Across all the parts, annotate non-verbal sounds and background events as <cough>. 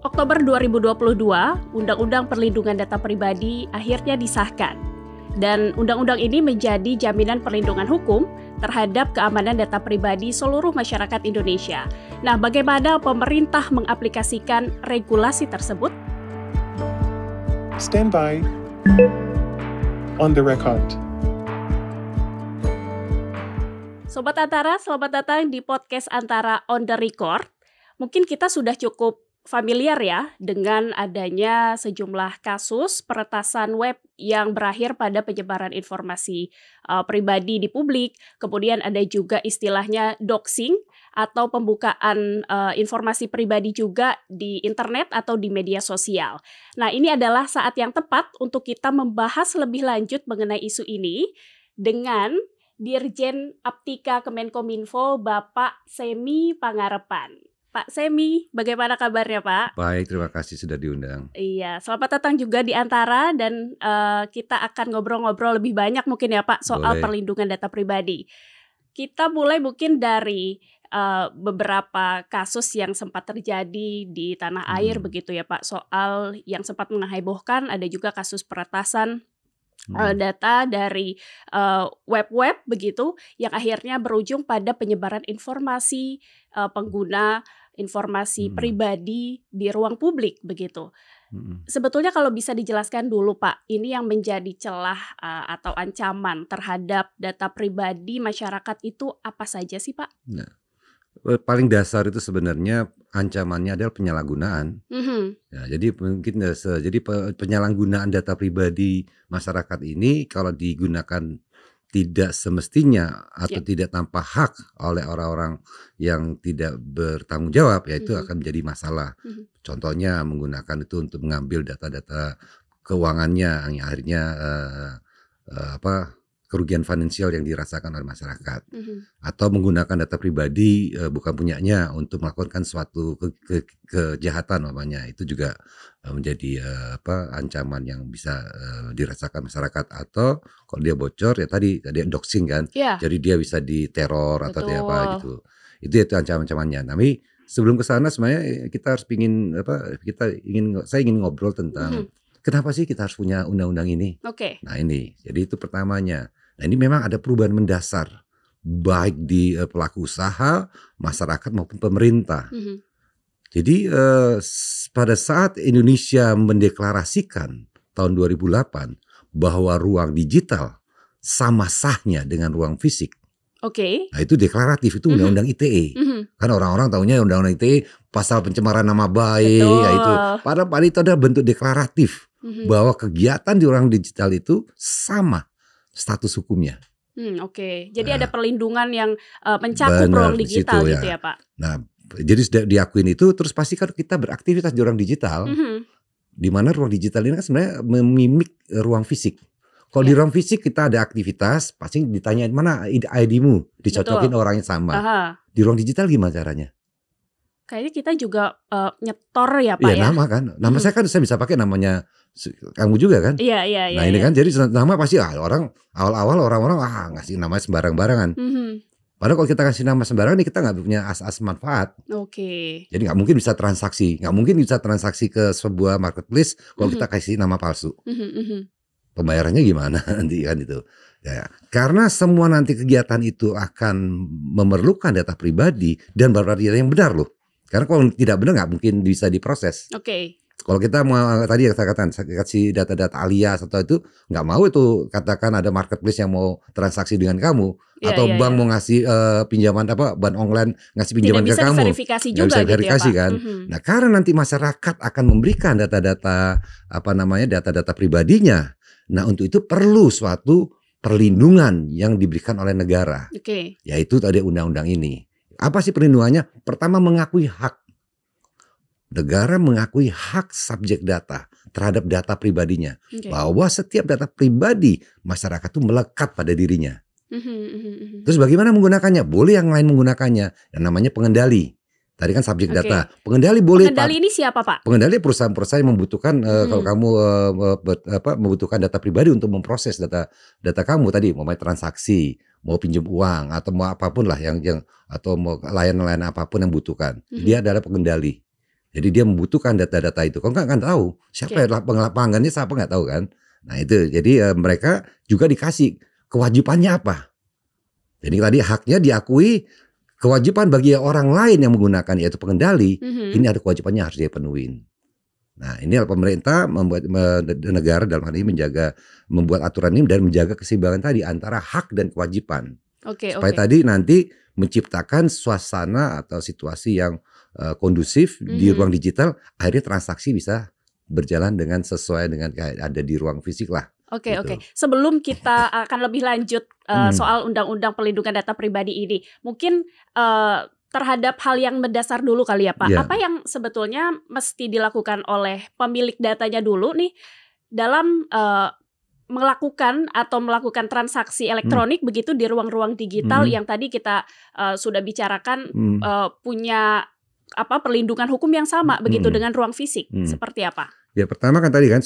Oktober 2022, Undang-Undang Perlindungan Data Pribadi akhirnya disahkan. Dan undang-undang ini menjadi jaminan perlindungan hukum terhadap keamanan data pribadi seluruh masyarakat Indonesia. Nah, bagaimana pemerintah mengaplikasikan regulasi tersebut? Stand by on the record. Sobat Antara, selamat datang di podcast Antara on the record. Mungkin kita sudah cukup familiar ya dengan adanya sejumlah kasus peretasan web yang berakhir pada penyebaran informasi uh, pribadi di publik. Kemudian ada juga istilahnya doxing atau pembukaan uh, informasi pribadi juga di internet atau di media sosial. Nah, ini adalah saat yang tepat untuk kita membahas lebih lanjut mengenai isu ini dengan Dirjen Aptika Kemenkominfo Bapak Semi Pangarepan. Pak Semi, bagaimana kabarnya Pak? Baik, terima kasih sudah diundang. Iya, selamat datang juga di Antara dan uh, kita akan ngobrol-ngobrol lebih banyak mungkin ya Pak soal Boleh. perlindungan data pribadi. Kita mulai mungkin dari uh, beberapa kasus yang sempat terjadi di tanah hmm. air begitu ya Pak, soal yang sempat menghebohkan, ada juga kasus peretasan hmm. eh, data dari web web-web begitu yang akhirnya berujung pada penyebaran informasi uh, pengguna informasi hmm. pribadi di ruang publik begitu. Hmm. Sebetulnya kalau bisa dijelaskan dulu Pak, ini yang menjadi celah uh, atau ancaman terhadap data pribadi masyarakat itu apa saja sih Pak? Nah, eh, paling dasar itu sebenarnya ancamannya adalah penyalahgunaan. Mm-hmm. Ya, jadi mungkin jadi penyalahgunaan data pribadi masyarakat ini kalau digunakan tidak semestinya atau yeah. tidak tanpa hak oleh orang-orang yang tidak bertanggung jawab ya itu mm -hmm. akan menjadi masalah. Mm -hmm. Contohnya menggunakan itu untuk mengambil data-data keuangannya yang akhirnya uh, uh, apa kerugian finansial yang dirasakan oleh masyarakat mm -hmm. atau menggunakan data pribadi e, bukan punyanya untuk melakukan suatu ke, ke, kejahatan namanya itu juga e, menjadi e, apa ancaman yang bisa e, dirasakan masyarakat atau kalau dia bocor ya tadi tadi doxing kan yeah. jadi dia bisa diteror atau dia apa gitu itu itu ancaman-ancamannya tapi sebelum ke sana sebenarnya kita harus ingin apa kita ingin saya ingin ngobrol tentang mm -hmm kenapa sih kita harus punya undang-undang ini? Oke. Okay. Nah ini, jadi itu pertamanya. Nah ini memang ada perubahan mendasar baik di uh, pelaku usaha, masyarakat maupun pemerintah. Mm -hmm. Jadi uh, pada saat Indonesia mendeklarasikan tahun 2008 bahwa ruang digital sama sahnya dengan ruang fisik. Oke. Okay. Nah itu deklaratif itu mhm. undang-undang ITE. Mm -hmm. Kan orang-orang tahunya undang-undang ITE pasal pencemaran nama baik yaitu pada pada itu adalah bentuk deklaratif mm -hmm. bahwa kegiatan di ruang digital itu sama status hukumnya. Hmm, Oke, okay. jadi nah, ada perlindungan yang uh, mencakup ruang digital situ, ya. gitu ya. ya Pak. Nah, jadi sudah diakuin itu, terus pasti kan kita beraktivitas di ruang digital, mm -hmm. di mana ruang digital ini kan sebenarnya memimik eh, ruang fisik. Kalau yeah. di iya. ruang fisik kita ada aktivitas, pasti ditanya mana ID-mu, dicocokin Betul. orangnya sama. Aha. Di ruang digital gimana caranya? Kayaknya kita juga uh, nyetor ya pak iya, ya. Iya Nama kan, nama hmm. saya kan saya bisa pakai namanya kamu juga kan? Iya iya nah, iya. Nah ini iya. kan jadi nama pasti ah orang awal-awal orang-orang ah ngasih nama sembarang-barangan. Mm -hmm. Padahal kalau kita kasih nama sembarangan ini kita nggak punya as-as manfaat. Oke. Okay. Jadi nggak mungkin bisa transaksi, nggak mungkin bisa transaksi ke sebuah marketplace kalau mm -hmm. kita kasih nama palsu. Mm -hmm. Pembayarannya gimana <laughs> nanti kan itu? Ya, ya, karena semua nanti kegiatan itu akan memerlukan data pribadi dan berarti yang benar loh. Karena kalau tidak benar nggak mungkin bisa diproses. Oke. Okay. Kalau kita mau eh, tadi yang saya katakan saya kasih data-data alias atau itu nggak mau itu katakan ada marketplace yang mau transaksi dengan kamu yeah, atau yeah, bank yeah. mau ngasih uh, pinjaman apa bank online ngasih pinjaman Tidak ke kamu. Nggak bisa verifikasi gitu ya, kan. Mm -hmm. Nah, karena nanti masyarakat akan memberikan data-data apa namanya data-data pribadinya. Nah, untuk itu perlu suatu perlindungan yang diberikan oleh negara. Okay. Yaitu tadi undang-undang ini. Apa sih perlindungannya? Pertama mengakui hak negara mengakui hak subjek data terhadap data pribadinya okay. bahwa setiap data pribadi masyarakat itu melekat pada dirinya. Mhm, mhm, mhm. Terus bagaimana menggunakannya? Boleh yang lain menggunakannya yang namanya pengendali. Tadi kan subjek okay. data. Pengendali boleh. Pengendali ini siapa pak? Pengendali perusahaan-perusahaan yang membutuhkan eh, hmm. uh, kalau kamu uh, apa, membutuhkan data pribadi untuk memproses data data kamu tadi, mau transaksi, mau pinjam uang atau mau apapun lah yang yang atau mau layanan-layanan apapun yang butuhkan. Hmm. Dia adalah pengendali. Jadi dia membutuhkan data-data itu. Kok nggak akan tahu siapa okay. pengelapangannya siapa nggak tahu kan. Nah itu jadi uh, mereka juga dikasih kewajibannya apa. Jadi tadi haknya diakui kewajiban bagi orang lain yang menggunakan yaitu pengendali mm -hmm. ini ada kewajibannya harus dia penuhin. Nah ini pemerintah membuat negara dalam hal ini menjaga membuat aturan ini dan menjaga keseimbangan tadi antara hak dan kewajiban. Okay, supaya okay. tadi nanti menciptakan suasana atau situasi yang Eh, kondusif kondusif hmm. di ruang digital, akhirnya transaksi bisa berjalan dengan sesuai dengan ada di ruang fisik lah. Oke okay, gitu. oke. Okay. Sebelum kita <laughs> akan lebih lanjut uh, hmm. soal undang-undang perlindungan data pribadi ini, mungkin uh, terhadap hal yang mendasar dulu kali ya Pak. Yeah. Apa yang sebetulnya mesti dilakukan oleh pemilik datanya dulu nih dalam uh, melakukan atau melakukan transaksi hmm. elektronik hmm. begitu di ruang-ruang digital hmm. yang tadi kita uh, sudah bicarakan hmm. uh, punya apa perlindungan hukum yang sama hmm. begitu dengan ruang fisik hmm. seperti apa? Ya pertama kan tadi kan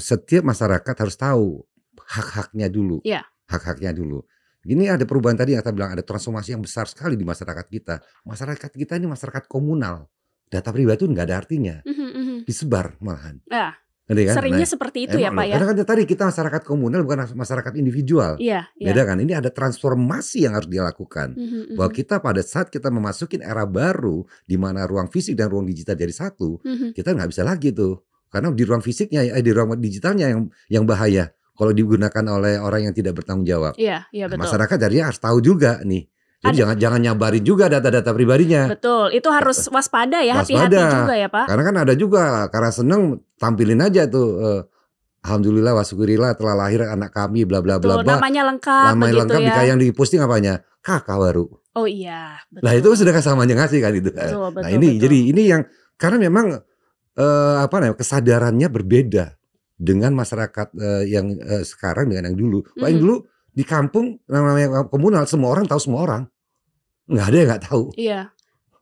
setiap masyarakat harus tahu hak-haknya dulu, ya. hak-haknya dulu. Ini ada perubahan tadi yang saya bilang ada transformasi yang besar sekali di masyarakat kita. Masyarakat kita ini masyarakat komunal, data pribadi itu nggak ada artinya, mm-hmm. disebar malahan. Ya. Ngerti kan? Seringnya nah, seperti itu ya Pak ya. Karena kan tadi kita masyarakat komunal bukan masyarakat individual. Iya. Yeah, Beda yeah. kan? Ini ada transformasi yang harus dilakukan. Mm-hmm, Bahwa kita pada saat kita memasuki era baru di mana ruang fisik dan ruang digital jadi satu, mm-hmm. kita nggak bisa lagi tuh. Karena di ruang fisiknya eh di ruang digitalnya yang yang bahaya kalau digunakan oleh orang yang tidak bertanggung jawab. Iya, yeah, iya yeah, betul. masyarakat jadinya harus tahu juga nih jadi Ad... jangan jangan nyabarin juga data-data pribadinya. Betul, itu harus gitu. waspada ya, hati-hati juga ya Pak. Karena kan ada juga karena seneng tampilin aja tuh. Uh, Alhamdulillah wasukurillah telah lahir anak kami bla bla bla bla. Namanya lengkap Namanya lengkap ya. yang diposting apanya? Kakak baru. Oh iya, betul. Nah, itu sudah kasamanya ngasih kan itu. Betul, kan? betul, nah, ini betul. jadi ini yang karena memang uh, apa namanya kesadarannya berbeda dengan masyarakat uh, yang uh, sekarang dengan yang dulu. Paling mm -hmm. yang dulu di kampung namanya komunal semua orang tahu semua orang nggak ada yang nggak tahu iya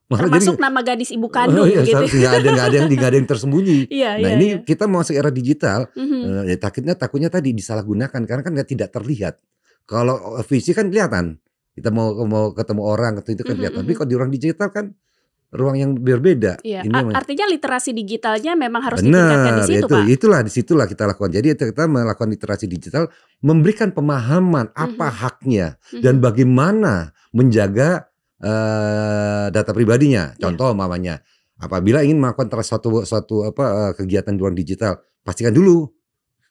Malah termasuk jadi, nama gadis ibu oh, kandung oh iya, gitu nggak ada nggak ada yang nggak ada yang tersembunyi <laughs> iya, nah iya, ini iya. kita masuk era digital mm-hmm. eh, ya, takutnya takutnya tadi disalahgunakan karena kan nggak tidak terlihat kalau visi kan kelihatan kita mau mau ketemu orang itu kan mhm, kelihatan mm-hmm. tapi kalau di orang digital kan ruang yang berbeda. Iya. Ini artinya literasi digitalnya memang harus Benar, ditingkatkan di situ, itu, Pak. Itulah di situlah kita lakukan. Jadi kita melakukan literasi digital memberikan pemahaman mhm. apa mm -hmm. haknya mm -hmm. dan bagaimana menjaga uh, data pribadinya. Iya. Contoh yeah. mamanya apabila ingin melakukan satu satu apa eh, kegiatan di ruang digital, pastikan dulu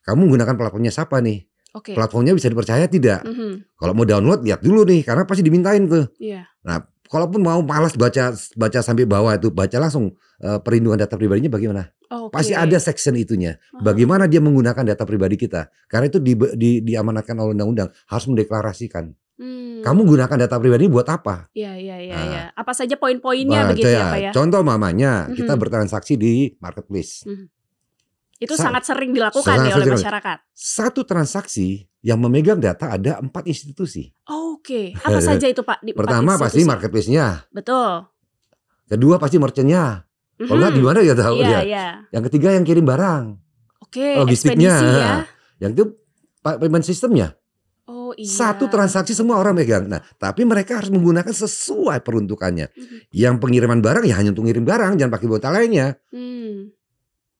kamu menggunakan platformnya siapa nih? Okay. Platformnya bisa dipercaya tidak? Mm -hmm. Kalau mau download lihat dulu nih karena pasti dimintain tuh. Yeah. Nah, kalaupun mau malas baca baca sampai bawah itu baca langsung uh, perlindungan data pribadinya bagaimana? Okay. Pasti ada section itunya. Ah. Bagaimana dia menggunakan data pribadi kita? Karena itu di, di, diamanatkan oleh undang-undang harus mendeklarasikan. Hmm. Kamu gunakan data pribadi buat apa? Iya, iya, iya. Nah, ya. Apa saja poin-poinnya begitu ya, ya? Contoh mamanya, uh-huh. kita bertransaksi di marketplace. Uh-huh. Itu Sa sangat sering dilakukan sangat ya oleh masyarakat. Satu transaksi yang memegang data ada empat institusi. Oh, Oke, okay. <laughs> apa saja itu Pak? Di Pertama pasti marketplace-nya. Betul. Kedua pasti merchant-nya. Mm -hmm. Kalau mm-hmm. gimana ya tahu yeah, dia. Yeah. Yang ketiga yang kirim barang. Oke, okay, logistiknya. Ya. Yang itu payment sistemnya. Oh iya. Satu transaksi semua orang megang. Nah, tapi mereka harus menggunakan sesuai peruntukannya. Mm -hmm. Yang pengiriman barang ya hanya untuk ngirim barang, jangan pakai botol lainnya. Mm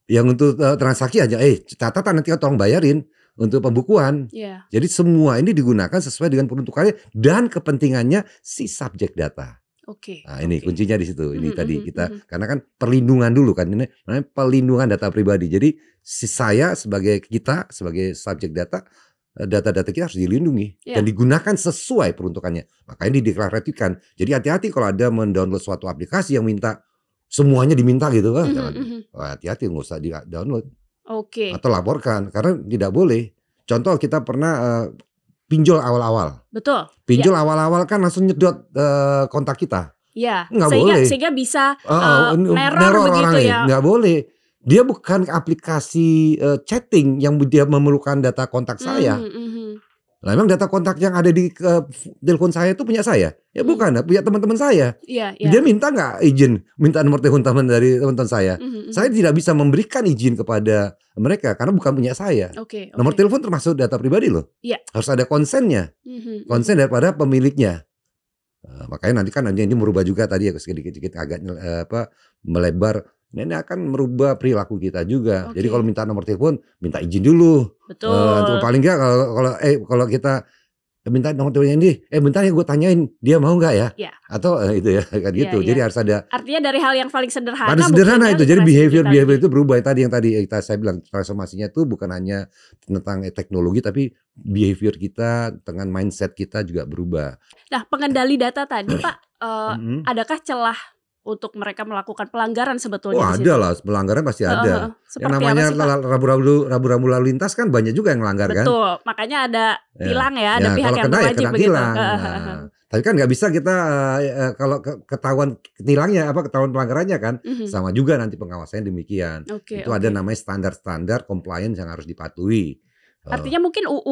yang untuk eh, transaksi aja eh catatan nanti kau tolong bayarin untuk pembukuan. Yeah. Jadi semua ini digunakan sesuai dengan peruntukannya dan kepentingannya si subjek data. Oke. Okay. Nah, ini okay. kuncinya di situ. Ini mm -hmm, tadi mhm, kita mm -hmm. karena kan perlindungan dulu kan ini namanya perlindungan data pribadi. Jadi si saya sebagai kita sebagai subjek data eh, data-data kita harus dilindungi yeah. dan digunakan sesuai peruntukannya. Makanya dideklarasikan. Jadi hati-hati kalau ada mendownload suatu aplikasi yang minta semuanya diminta gitu kan. Mm Hati-hati nggak usah di download. Oke. Okay. Atau laporkan karena tidak boleh. Contoh kita pernah uh, pinjol awal-awal. Betul. Pinjol ya. awal-awal kan langsung nyedot uh, kontak kita. Iya. Nggak sehingga, boleh. Sehingga bisa uh, ah, eh, uh, neror, neror begitu ya. Nggak boleh. Dia bukan aplikasi uh, chatting yang dia memerlukan data kontak saya. Mm -hmm lah emang data kontak yang ada di uh, telepon saya itu punya saya? Ya mm. bukan, punya teman-teman saya. Yeah, yeah. Dia minta nggak izin, minta nomor telepon teman dari teman-teman saya. Mm -hmm. Saya tidak bisa memberikan izin kepada mereka karena bukan punya saya. Okay, okay. Nomor telepon termasuk data pribadi loh. Yeah. Harus ada konsennya, mm -hmm. konsen daripada pemiliknya. Uh, makanya nanti kan ini merubah juga tadi ya sedikit-sedikit agak uh, apa melebar Nah, ini akan merubah perilaku kita juga. Okay. Jadi kalau minta nomor telepon, minta izin dulu. Betul. Uh, paling nggak kalau kalau eh kalau kita minta nomor teleponnya ini, eh bentar ya gue tanyain dia mau nggak ya? Yeah. Atau eh, itu ya <laughs> kan yeah, gitu. Yeah. Jadi harus ada. Artinya dari hal yang paling sederhana. Paling sederhana kan itu. Jadi behavior behavior itu berubah. Tadi yang tadi eh, kita saya bilang transformasinya itu bukan hanya tentang eh, teknologi, tapi behavior kita dengan mindset kita juga berubah. Nah pengendali data tadi Pak, uh, mm -hmm. adakah celah untuk mereka melakukan pelanggaran sebetulnya. Oh ada lah, pelanggaran pasti ada. Uh, yang namanya rabu-rabu rabu-rabu lalu lintas kan banyak juga yang melanggar kan. Betul, makanya ada tilang ya, ya ada ya, pihak kalau yang kena, ya wajib ya, begitu. Tilang. Nah, tapi kan nggak bisa kita uh, kalau ketahuan tilangnya apa ketahuan pelanggarannya kan mm -hmm. sama juga nanti pengawasannya demikian. Okay, Itu okay. ada namanya standar-standar compliance yang harus dipatuhi. Eh. Artinya mungkin UU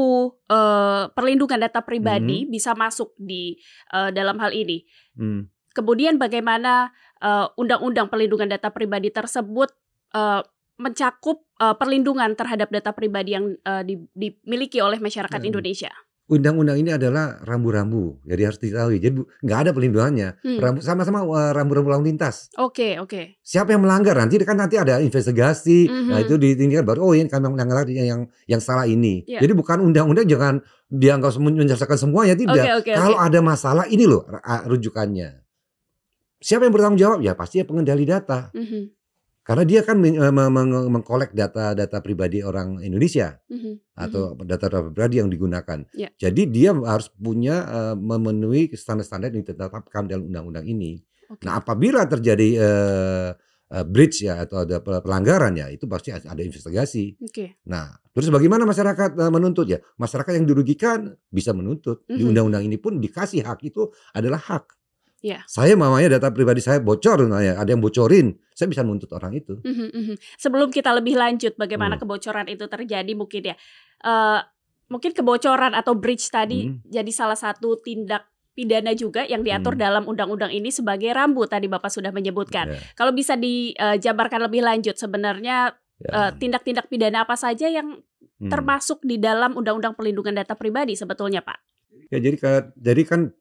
uh, perlindungan data pribadi hmm. bisa masuk di uh, dalam hal ini. Hmm. Kemudian bagaimana eh, undang-undang uh, perlindungan data pribadi tersebut uh, mencakup uh, perlindungan terhadap data pribadi yang uh, dimiliki oleh masyarakat hmm. Indonesia. Undang-undang ini adalah rambu-rambu, jadi harus diketahui. Jadi nggak ada pelindungannya. Hmm. Rambu sama-sama rambu-rambu lalu lintas. Oke, okay, oke. Okay. Siapa yang melanggar nanti kan nanti ada investigasi. Mm-hmm. Nah mhm. itu ditinggikan baru oh ini kami melanggar yang yang yang salah ini. Yeah. Jadi bukan undang-undang jangan dianggap menyelesaikan semuanya tidak. Okay, okay, Kalau okay. ada masalah ini loh rujukannya. Siapa yang bertanggung jawab? Ya pasti ya pengendali data. Mm -hmm. Karena dia kan eh, mengkolek data-data pribadi orang Indonesia mm -hmm. atau data-data mm-hmm. pribadi yang digunakan. Yeah. Jadi dia harus punya uh, memenuhi standar-standar yang ditetapkan dalam undang-undang ini. Okay. Nah apabila terjadi uh, uh, breach ya atau ada pelanggaran ya itu pasti ada investigasi. Okay. Nah terus bagaimana masyarakat uh, menuntut ya? Masyarakat yang dirugikan bisa menuntut. Mm -hmm. Di mm-hmm. undang-undang ini pun dikasih hak itu adalah hak. Yeah. Saya mamanya data pribadi saya bocor, nanya. ada yang bocorin, saya bisa nuntut orang itu. Mm -hmm. Sebelum kita lebih lanjut bagaimana mm. kebocoran itu terjadi mungkin ya, uh, mungkin kebocoran atau breach tadi mm. jadi salah satu tindak pidana juga yang diatur mm. dalam undang-undang ini sebagai rambu tadi Bapak sudah menyebutkan. Yeah. Kalau bisa dijabarkan eh, lebih lanjut sebenarnya ya. eh, tindak-tindak tindak pidana apa saja yang mm. termasuk di dalam undang-undang perlindungan data pribadi sebetulnya Pak? Ya jadi jadi kan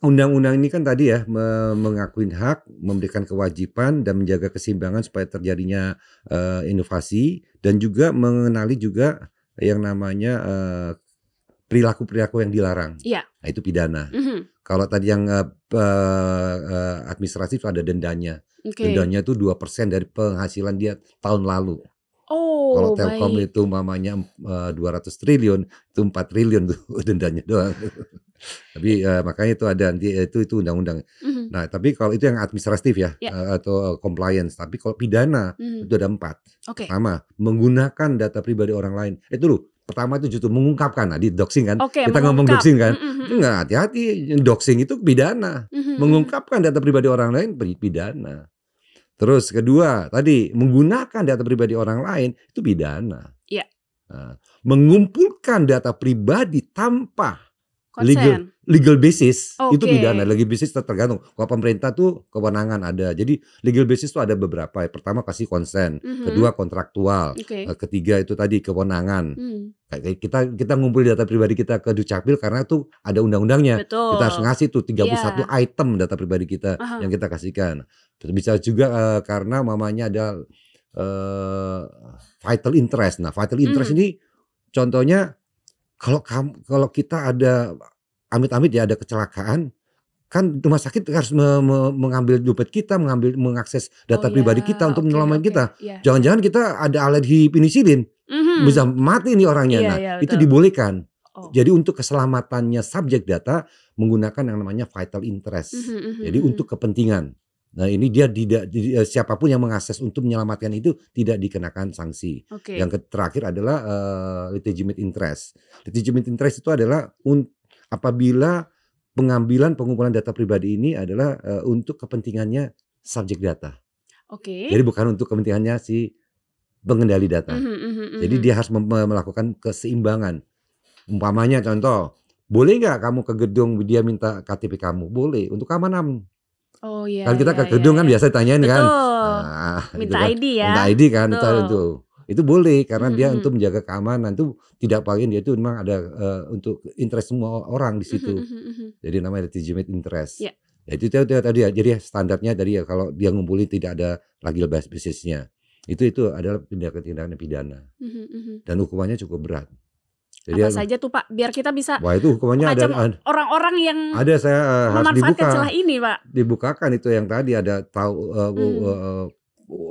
undang-undang ini kan tadi ya mengakui hak, memberikan kewajiban dan menjaga keseimbangan supaya terjadinya uh, inovasi dan juga mengenali juga yang namanya perilaku eh, perilaku-perilaku yang dilarang. Iya. Nah, itu pidana. Mm -hmm. Kalau tadi yang uh, uh, administratif ada dendanya. Okay. Dendanya itu dua persen dari penghasilan dia tahun lalu. Oh, kalau Telkom baik. itu mamanya dua uh, 200 triliun, itu 4 triliun tuh <laughs> dendanya doang. Tapi uh, makanya itu ada nanti eh, itu itu undang-undang. Mm-hmm. Nah, tapi kalau itu yang administratif ya yeah. Ya. uh, atau compliance. Tapi kalau pidana mm-hmm. itu ada empat. Okay. Pertama, menggunakan data pribadi orang lain. Eh, itu loh. Pertama itu justru mengungkapkan, nah, di doxing kan, okay, kita ngomong doxing kan, mm-hmm. nggak hati-hati, doxing itu pidana, mm-hmm. mengungkapkan data pribadi orang lain pidana. Terus kedua tadi menggunakan data pribadi orang lain itu pidana. Iya. Nah, mengumpulkan data pribadi tanpa Konsen. legal legal basis okay. itu pidana legal basis tergantung kalau pemerintah tuh kewenangan ada jadi legal basis tuh ada beberapa pertama kasih konsen mm -hmm. kedua kontraktual okay. Eh, ketiga itu tadi kewenangan mm. kita kita ngumpul data pribadi kita ke dukcapil karena tuh ada undang-undangnya kita harus ngasih tuh 31 yeah. Iya. item data pribadi kita uh -huh. yang kita kasihkan bisa juga uh, karena mamanya ada uh, vital interest nah vital interest mm ini contohnya kalau kamu kalau kita ada amit-amit ya ada kecelakaan kan rumah sakit harus me me mengambil dompet kita, mengambil mengakses data oh, pribadi ya. kita untuk okay, menyelamatkan okay. kita. Iya. Jangan-jangan yeah. kita ada alergi penicillin, mm-hmm. bisa mati ini orangnya. Yeah, nah, yeah, itu dibolehkan. Oh. Jadi untuk keselamatannya subjek data menggunakan yang namanya vital interest. Mm-hmm, Jadi mm-hmm. untuk kepentingan. Nah ini dia tidak eh, siapapun yang mengakses untuk menyelamatkan itu tidak dikenakan sanksi. Okay. Yang terakhir adalah uh, eh, legitimate interest. Legitimate interest itu adalah un, apabila pengambilan pengumpulan data pribadi ini adalah uh, untuk kepentingannya subjek data. Oke. Okay. Jadi bukan untuk kepentingannya si pengendali data. Mm -hmm, mm -hmm. Jadi mhm. dia harus melakukan keseimbangan. Umpamanya contoh, boleh nggak kamu ke gedung dia minta KTP kamu? Boleh. Untuk keamanan Oh iya. Kalau kita iya, ke iya, gedung kan iya, kan biasa tanyain Betul. kan. Nah, minta gitu kan. ID ya. Minta ID kan Betul. itu. Itu boleh karena -hmm. dia hmm, hmm. untuk menjaga keamanan itu tidak paling dia itu memang ada uh, untuk interest semua orang di hmm, situ. -hmm. Jadi namanya legitimate interest. Yeah. Ya, itu tadi ya. Jadi standarnya tadi ya kalau dia ngumpulin tidak ada lagi legal bisnisnya. Itu itu adalah tindakan tindakan pidana. Mm -hmm. Dan hukumannya cukup berat. Jadi apa saja tuh Pak, biar kita bisa Wah itu hukumannya ada orang-orang yang ada saya uh, harus dibuka celah ini Pak. Dibukakan itu yang tadi ada tahu uh, hmm. uh,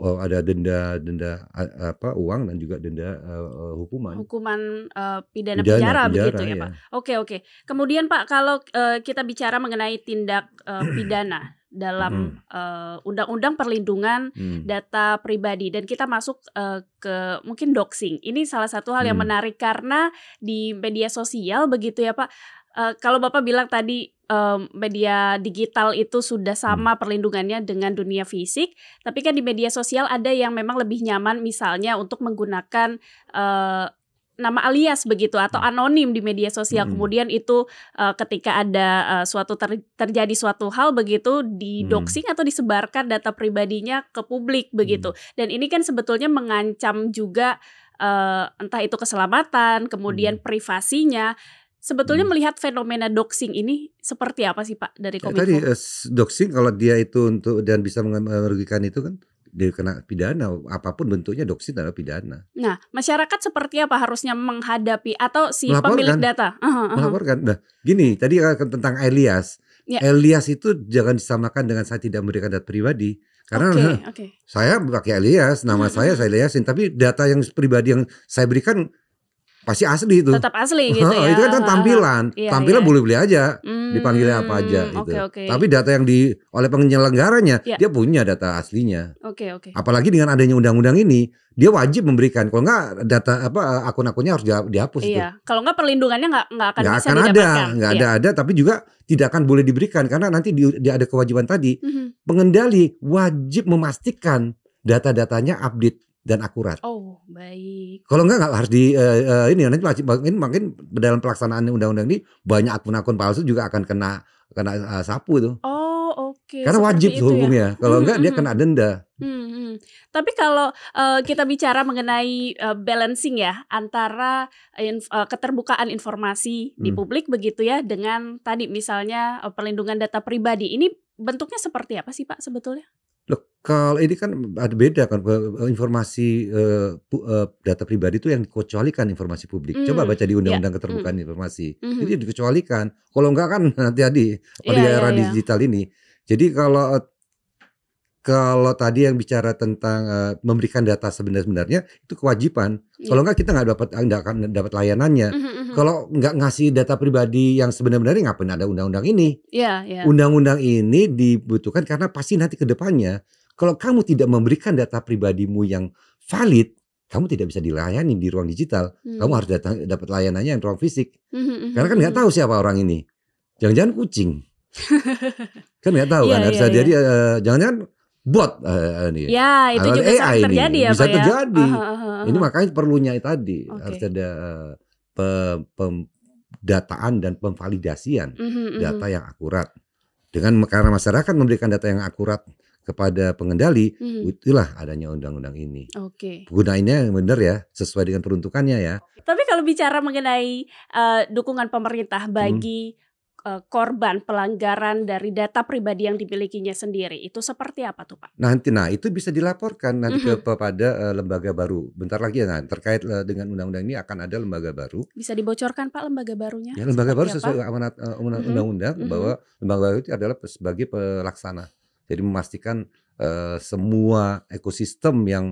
uh, ada denda denda uh, apa uang dan juga denda uh, hukuman. Hukuman uh, pidana, pidana penjara, penjara begitu ya, ya Pak. Oke oke. Kemudian Pak kalau uh, kita bicara mengenai tindak uh, <clears throat> pidana dalam hmm. Eh, undang-undang hmm. uh, undang perlindungan hmm. data pribadi dan kita masuk uh, ke mungkin doxing. Ini salah satu hal hmm. yang menarik karena di media sosial begitu ya Pak. Uh, kalau Bapak bilang tadi um, media digital itu sudah hmm. sama hmm. perlindungannya dengan dunia fisik, tapi kan di media sosial ada yang memang lebih nyaman misalnya untuk menggunakan uh, nama alias begitu atau hmm. anonim di media sosial hmm. kemudian itu uh, ketika ada uh, suatu ter terjadi suatu hal begitu didoxing hmm. atau disebarkan data pribadinya ke publik begitu hmm. dan ini kan sebetulnya mengancam juga uh, entah itu keselamatan kemudian hmm. privasinya sebetulnya hmm. melihat fenomena doxing ini seperti apa sih Pak dari ya, Kominfo? Tadi uh, doxing kalau dia itu untuk dan bisa merugikan itu kan dikena pidana apapun bentuknya doksi adalah pidana. Nah, masyarakat seperti apa harusnya menghadapi atau si melaporkan, pemilik data? Uh -huh, uh Melaporkan. Nah, gini tadi tentang Elias. Yeah. Elias itu jangan disamakan dengan saya tidak memberikan data pribadi karena okay, nah, <laughs> okay. saya pakai Elias, nama uh -huh. saya saya Eliasin, tapi data yang pribadi yang saya berikan pasti asli itu. Tetap asli gitu ya. itu kan, tampilan. Iya, iya. tampilan iya. boleh beli aja, hmm, dipanggilnya apa aja gitu. Okay, okay. Tapi data yang di oleh penyelenggaranya yeah. dia punya data aslinya. Oke, okay, oke. Okay. Apalagi dengan adanya undang-undang ini, dia wajib memberikan. Kalau enggak data apa akun-akunnya harus dihapus Iya. Itu. Kalau enggak perlindungannya enggak enggak akan gak bisa akan didapatkan. ada, enggak iya. ada ada tapi juga tidak akan boleh diberikan karena nanti di, di ada kewajiban tadi. Mm -hmm. Pengendali wajib memastikan data-datanya update dan akurat. Oh, baik. Kalau enggak nggak harus di uh, ini nanti makin makin dalam pelaksanaan undang-undang ini banyak akun-akun palsu juga akan kena kena uh, sapu itu. Oh, oke. Okay. Karena Seperti wajib ya. hukumnya. Ya? Kalau hmm, enggak dia hmm, kena denda. Hmm, hmm, hmm. Tapi kalau uh, kita bicara mengenai uh, balancing ya antara inf uh, keterbukaan informasi di publik begitu ya dengan tadi misalnya uh, perlindungan data pribadi. Ini bentuknya seperti apa sih Pak sebetulnya? kalau ini kan ada beda kan e, informasi uh, data pribadi itu yang dikecualikan informasi publik. Mm. Coba baca di iya, Undang-Undang yeah. Hmm. Keterbukaan mm. Informasi. Mm -hmm. Jadi dikecualikan. Kalau enggak kan <laughs> nanti di pada iya, yeah, era yeah, iya. digital ini. Jadi kalau kalau tadi yang bicara tentang uh, memberikan data sebenarnya itu kewajiban. Yeah. Kalau enggak kita enggak dapat enggak akan dapat layanannya. Mm -hmm. Kalau nggak ngasih data pribadi yang sebenarnya ngapain ada undang-undang ini? Undang-undang yeah, yeah. ini dibutuhkan karena pasti nanti kedepannya kalau kamu tidak memberikan data pribadimu yang valid, kamu tidak bisa dilayani di ruang digital. Hmm. Kamu harus datang dapat layanannya yang ruang fisik. Hmm, hmm, hmm. Karena kan nggak hmm. tahu siapa orang ini. Jangan-jangan kucing. <laughs> kan nggak tahu kan. Harus iya, yeah, jadi iya. Eh, jangan-jangan bot uh, ini. Ya, itu juga AI bisa terjadi ini. ya, Bisa ya? terjadi. Uh, uh, Ini makanya perlunya tadi okay. harus ada uh, pem, pem, dataan dan pemvalidasian mm -hmm, data mm -hmm. yang akurat. Dengan karena masyarakat memberikan data yang akurat kepada pengendali, hmm. itulah adanya undang-undang ini. Oke. Okay. Gunainnya yang benar ya, sesuai dengan peruntukannya ya. Tapi kalau bicara mengenai uh, dukungan pemerintah mhm. bagi hmm. uh, korban pelanggaran dari data pribadi yang dimilikinya sendiri, itu seperti apa tuh Pak? Nanti, nah itu bisa dilaporkan nanti -hmm. kepada uh, lembaga baru. Bentar lagi ya, nah, terkait uh, dengan undang-undang ini akan ada lembaga baru. Bisa dibocorkan Pak lembaga barunya? Ya, lembaga baru sesuai amanat uh, undang-undang -hmm. bahwa lembaga baru itu adalah sebagai pelaksana jadi memastikan uh, semua ekosistem yang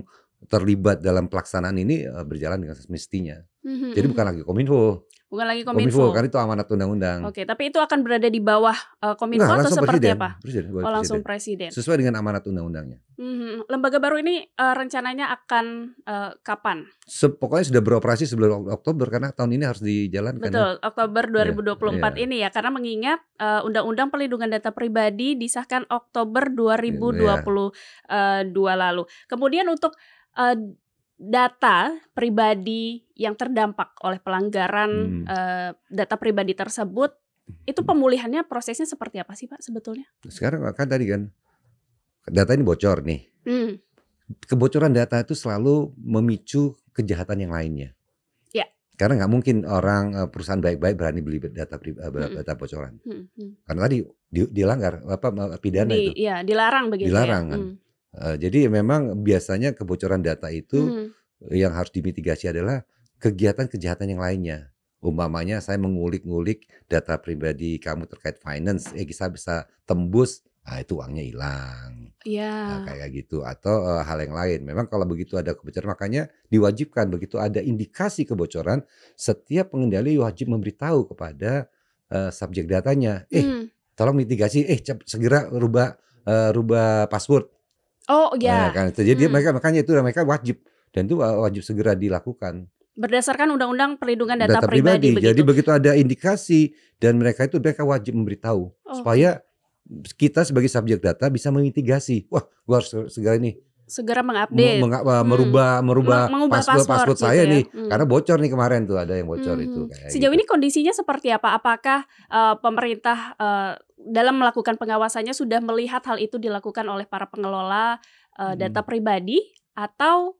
terlibat dalam pelaksanaan ini uh, berjalan dengan semestinya. Mm-hmm. Jadi mhm. bukan lagi kominfo, Bukan lagi Kominfo. Kominfo kan itu amanat undang-undang. Oke, tapi itu akan berada di bawah uh, Kominfo nah, atau seperti presiden. apa? Presiden, oh, langsung presiden. Sesuai dengan amanat undang-undangnya. Hmm, lembaga baru ini uh, rencananya akan uh, kapan? Se pokoknya sudah beroperasi sebelum Oktober karena tahun ini harus dijalankan. Ya. Betul, ya. Oktober 2024 ya, ya. ini ya karena mengingat uh, Undang-Undang Perlindungan Data Pribadi disahkan Oktober 2022 ya, ya. lalu. Kemudian untuk uh, data pribadi yang terdampak oleh pelanggaran hmm. uh, data pribadi tersebut hmm. itu pemulihannya prosesnya seperti apa sih Pak sebetulnya? Sekarang kan tadi kan data ini bocor nih. Hmm. Kebocoran data itu selalu memicu kejahatan yang lainnya. Ya. Karena nggak mungkin orang eh, perusahaan baik-baik berani beli data eh, hmm. data hmm. bocoran. Hmm. Hmm. Karena tadi dilanggar apa pidana Di, itu. Iya, dilarang begitu. Ya. Dilarang ya? kan. Hmm Uh, jadi memang biasanya kebocoran data itu hmm. yang harus dimitigasi adalah kegiatan kejahatan yang lainnya. Umpamanya saya mengulik-ngulik data pribadi kamu terkait finance, eh, bisa bisa tembus, ah itu uangnya hilang. Yeah. Nah, kayak gitu atau uh, hal yang lain. Memang kalau begitu ada kebocoran makanya diwajibkan begitu ada indikasi kebocoran, setiap pengendali wajib memberitahu kepada uh, subjek datanya, eh hmm. tolong mitigasi, eh segera rubah uh, rubah password Oh iya. Nah, kan. Jadi hmm. mereka makanya itu mereka wajib dan itu uh, wajib segera dilakukan. Berdasarkan Undang-Undang Perlindungan Data, data pribadi. pribadi. Begitu. Jadi begitu ada indikasi dan mereka itu mereka wajib memberitahu oh. supaya kita sebagai subjek data bisa memitigasi. Wah, gua harus segera ini segera mengupdate meng, hmm. merubah merubah mengubah password password, password gitu saya ya? nih hmm. karena bocor nih kemarin tuh ada yang bocor hmm. itu kayak sejauh gitu. ini kondisinya seperti apa apakah uh, pemerintah uh, dalam melakukan pengawasannya sudah melihat hal itu dilakukan oleh para pengelola uh, data hmm. pribadi atau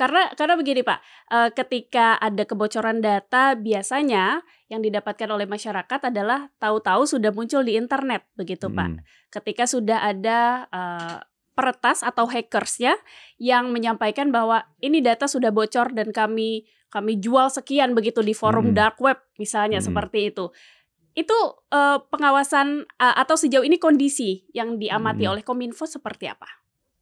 karena karena begini Pak, uh, ketika ada kebocoran data biasanya yang didapatkan oleh masyarakat adalah tahu-tahu sudah muncul di internet begitu Pak. Hmm. Ketika sudah ada uh, peretas atau hackers ya yang menyampaikan bahwa ini data sudah bocor dan kami kami jual sekian begitu di forum hmm. dark web misalnya hmm. seperti itu itu uh, pengawasan uh, atau sejauh ini kondisi yang diamati hmm. oleh Kominfo seperti apa?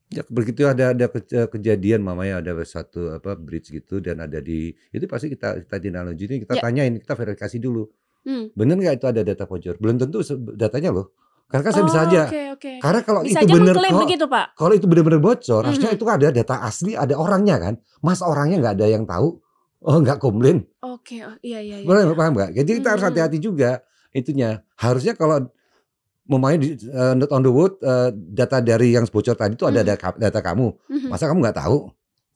Ya begitu ada ada eh, kejadian mamanya ada satu apa bridge gitu dan ada di itu pasti kita kita dinalogi ini kita ya. tanyain kita verifikasi dulu. Hmm. Bener nggak itu ada data bocor? Belum tentu datanya loh. Karena kan saya bisa oh, aja. Okay, okay. Karena kalau bisa itu benar kalau itu benar-benar bocor, mm -hmm. harusnya itu ada data asli, ada orangnya kan. Mas orangnya nggak ada yang tahu. Oh, nggak komplain. Oke, okay, oh, iya iya. iya. paham nggak? Iya. Jadi kita -hmm. harus mhm. hati-hati juga itunya. Harusnya kalau memangnya di uh, not on the wood uh, data dari yang bocor tadi itu ada -hmm. data kamu. Mm Masa kamu nggak tahu?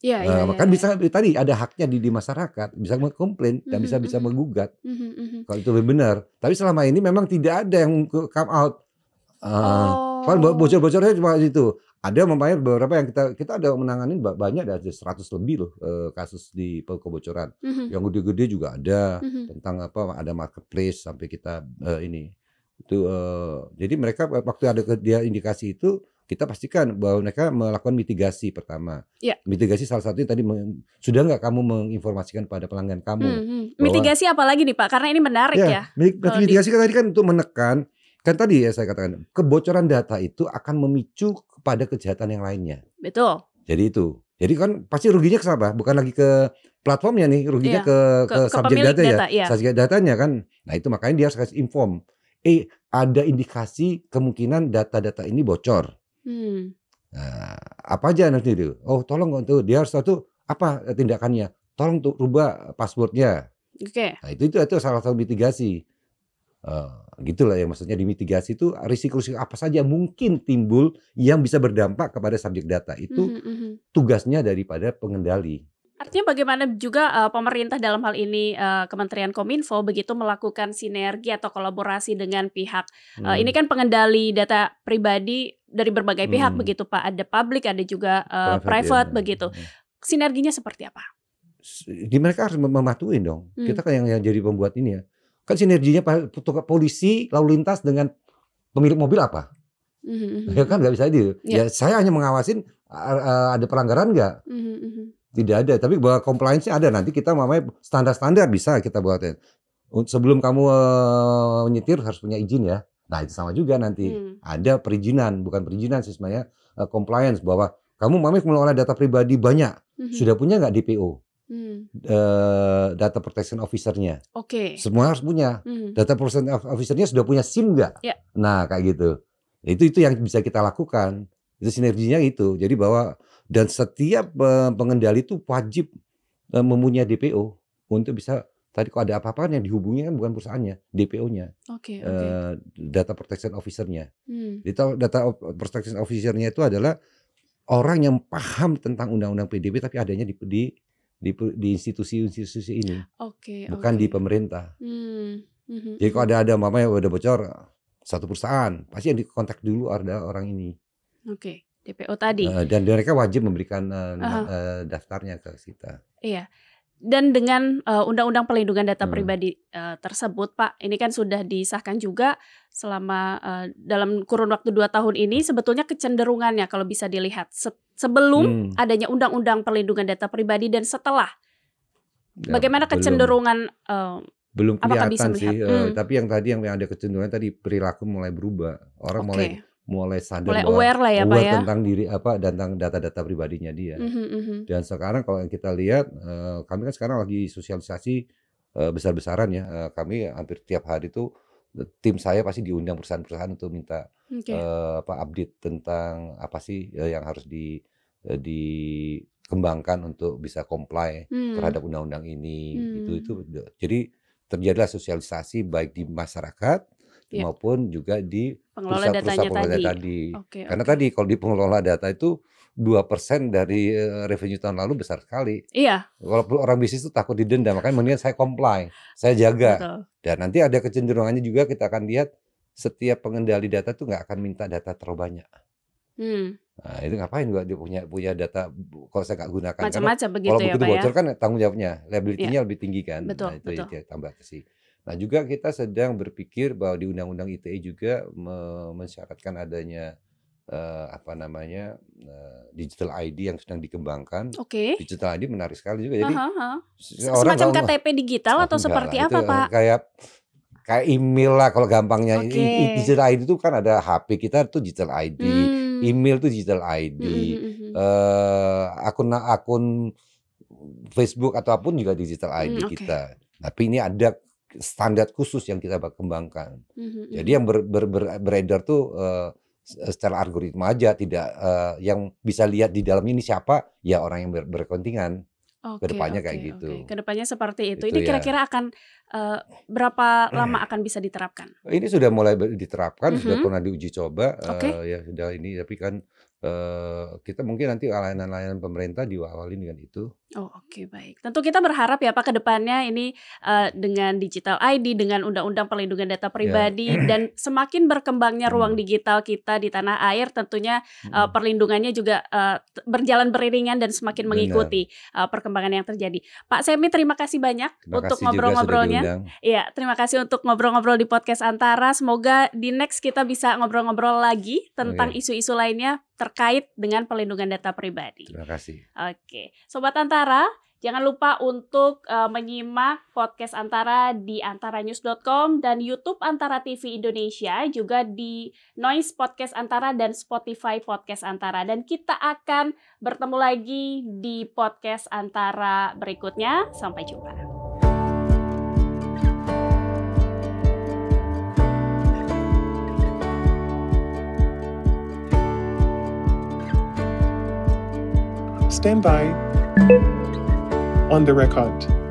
Iya, eh, iya, nah, kan iya, bisa ya. tadi ada haknya di, di masyarakat bisa mengkomplain dan mhm, bisa bisa mhm. menggugat mm kalau itu benar. Tapi selama ini memang tidak ada yang come out Uh, oh. Kan bocor-bocornya cuma itu. Ada memangnya beberapa yang kita kita ada menanganin banyak ada 100 lebih loh eh, kasus di kebocoran. Mm -hmm. Yang gede-gede juga ada mm -hmm. tentang apa ada marketplace sampai kita uh, ini itu uh, jadi mereka waktu ada dia indikasi itu kita pastikan bahwa mereka melakukan mitigasi pertama. Yeah. Mitigasi salah satunya tadi sudah nggak kamu menginformasikan pada pelanggan kamu. Hmm, hmm. Mitigasi apalagi nih Pak, karena ini menarik ya. ya. Mitigasi di... kan tadi kan untuk menekan Kan tadi ya saya katakan, kebocoran data itu akan memicu kepada kejahatan yang lainnya. Betul. Jadi itu. Jadi kan pasti ruginya ke siapa? Bukan lagi ke platformnya nih, ruginya iya, ke ke, ke subjek data, data ya. Iya. Subjek datanya kan. Nah, itu makanya dia harus kasih inform. Eh, ada indikasi kemungkinan data-data ini bocor. Hmm. Nah, apa aja nanti itu? Oh, tolong untuk dia harus satu apa tindakannya. Tolong tuh rubah passwordnya. Oke. Okay. Nah, itu, itu itu salah satu mitigasi. Uh, gitulah ya maksudnya dimitigasi itu risiko-risiko apa saja mungkin timbul yang bisa berdampak kepada subjek data itu mm -hmm. tugasnya daripada pengendali. Artinya bagaimana juga uh, pemerintah dalam hal ini uh, Kementerian Kominfo begitu melakukan sinergi atau kolaborasi dengan pihak hmm. uh, ini kan pengendali data pribadi dari berbagai hmm. pihak begitu Pak ada publik ada juga uh, private, private ya. begitu hmm. sinerginya seperti apa? Di mereka harus mematuhi dong hmm. kita kan yang, yang jadi pembuat ini ya Kan sinerginya polisi lalu lintas dengan pemilik mobil apa? Mm-hmm. Ya kan nggak bisa itu. Yeah. Ya saya hanya mengawasin ada pelanggaran nggak? Mm-hmm. Tidak ada. Tapi bahwa compliance ada. Nanti kita mamanya standar-standar bisa kita buatin. Sebelum kamu uh, eh, menyetir harus punya izin ya. Nah itu sama juga nanti. Hmm. Ada perizinan, bukan perizinan sih sebenarnya uh, compliance bahwa kamu mamai mengelola data pribadi banyak. Mm-hmm. Sudah punya nggak DPO? hmm. uh, data protection officernya. Oke. Okay. Semua harus punya. Hmm. Data protection officernya sudah punya SIM nggak? Ya. Nah kayak gitu. Itu itu yang bisa kita lakukan. Itu sinerginya itu. Jadi bahwa dan setiap eh, pengendali itu wajib eh, mempunyai DPO untuk bisa tadi kalau ada apa-apa yang dihubungi kan bukan perusahaannya, DPO-nya. Oke, okay, okay. data protection officer-nya. Hmm. Data, data protection officer-nya itu adalah orang yang paham tentang undang-undang PDB tapi adanya di, di di di institusi-institusi ini. Okay, bukan okay. di pemerintah. Hmm. Mm-hmm. Jadi kalau ada ada mamanya udah bocor satu perusahaan, pasti yang dikontak dulu ada orang ini. Oke. Okay. DPO tadi. Uh, dan mereka wajib memberikan uh, uh-huh. daftarnya ke kita. Iya. Dan dengan uh, Undang-Undang Perlindungan Data hmm. Pribadi uh, tersebut, Pak, ini kan sudah disahkan juga selama uh, dalam kurun waktu dua tahun ini. Hmm. Sebetulnya kecenderungannya kalau bisa dilihat, set, sebelum hmm. adanya undang-undang perlindungan data pribadi dan setelah ya, bagaimana kecenderungan eh, belum, uh, belum kelihatan bisa melihat? sih eh, hmm. tapi yang tadi yang ada kecenderungan tadi perilaku mulai berubah orang okay. mulai mulai sadar mulai bahwa aware lah ya, aware Pak, ya? tentang diri apa tentang data-data pribadinya dia mm -hmm, dan sekarang kalau yang kita lihat uh, kami kan sekarang lagi sosialisasi uh, besar-besaran ya uh, kami hampir tiap hari tuh tim saya pasti diundang perusahaan-perusahaan untuk minta okay. uh, eh, apa update tentang apa sih uh, yang harus di uh, dikembangkan untuk bisa comply hmm. terhadap undang-undang ini hmm. itu itu jadi terjadilah sosialisasi baik di masyarakat yeah. maupun juga di pengelola perusahaan datanya pengelola data tadi. tadi. Okay, Karena okay. tadi kalau di pengelola data itu dua persen dari eh, revenue tahun lalu besar sekali. Iya. Walaupun orang bisnis itu takut didenda, makanya mendingan saya comply, saya jaga. Betul. Dan nanti ada kecenderungannya juga kita akan lihat setiap pengendali data tuh nggak akan minta data terlalu banyak. Hmm. Nah, itu ngapain gua dia punya punya data kalau saya nggak gunakan macam-macam begitu kalau ya, begitu ya? bocor kan eh, tanggung jawabnya liability-nya iya. lebih tinggi kan. Betul, nah, itu betul. Ya, tambah ke sih. Nah, juga kita sedang berpikir bahwa di undang-undang ITE juga mensyaratkan adanya uh, apa namanya uh, digital ID yang sedang dikembangkan. Oke. Okay. Digital ID menarik sekali juga. Jadi uh-huh. orang semacam KTP digital atau seperti lah. apa itu eh, Pak? Kayak kayak email lah kalau gampangnya. Okay. Digital ID itu kan ada HP kita tuh digital ID, hmm. email tuh digital ID, hmm. uh, akun akun Facebook ataupun juga digital ID hmm, okay. kita. Tapi ini ada standar khusus yang kita kembangkan. Hmm. Jadi yang ber, ber, ber, beredar tuh uh, Eh, secara algoritma aja tidak uh, yang bisa lihat di dalam ini siapa ya orang yang ber berkepentingan okay, kedepannya okay, kayak gitu okay. kedepannya seperti itu, itu ini ya. kira-kira ya. akan uh, berapa lama akan bisa diterapkan ini sudah mulai diterapkan mm -hmm. sudah mhm. pernah diuji coba okay. uh, ya sudah ini tapi kan uh, kita mungkin nanti layanan-layanan pemerintah diawalin dengan itu Oh oke okay, baik. Tentu kita berharap ya Pak ke depannya ini uh, dengan digital ID, dengan undang-undang perlindungan data ya. pribadi yeah. <clears throat> dan semakin berkembangnya ruang hmm. digital kita di tanah air tentunya uh, perlindungannya juga uh, berjalan beriringan dan semakin Benar. mengikuti uh, perkembangan yang terjadi. Pak Semi terima kasih banyak terima untuk ngobrol-ngobrolnya. Iya, terima kasih untuk ngobrol-ngobrol di podcast Antara. Semoga di next kita bisa ngobrol-ngobrol lagi tentang isu-isu okay. lainnya terkait dengan perlindungan data pribadi. Terima kasih. Oke, sobat Antara Antara. Jangan lupa untuk uh, menyimak podcast Antara di antaranews.com dan YouTube Antara TV Indonesia, juga di Noise Podcast Antara dan Spotify Podcast Antara. Dan kita akan bertemu lagi di podcast Antara berikutnya. Sampai jumpa. Stand by on the record.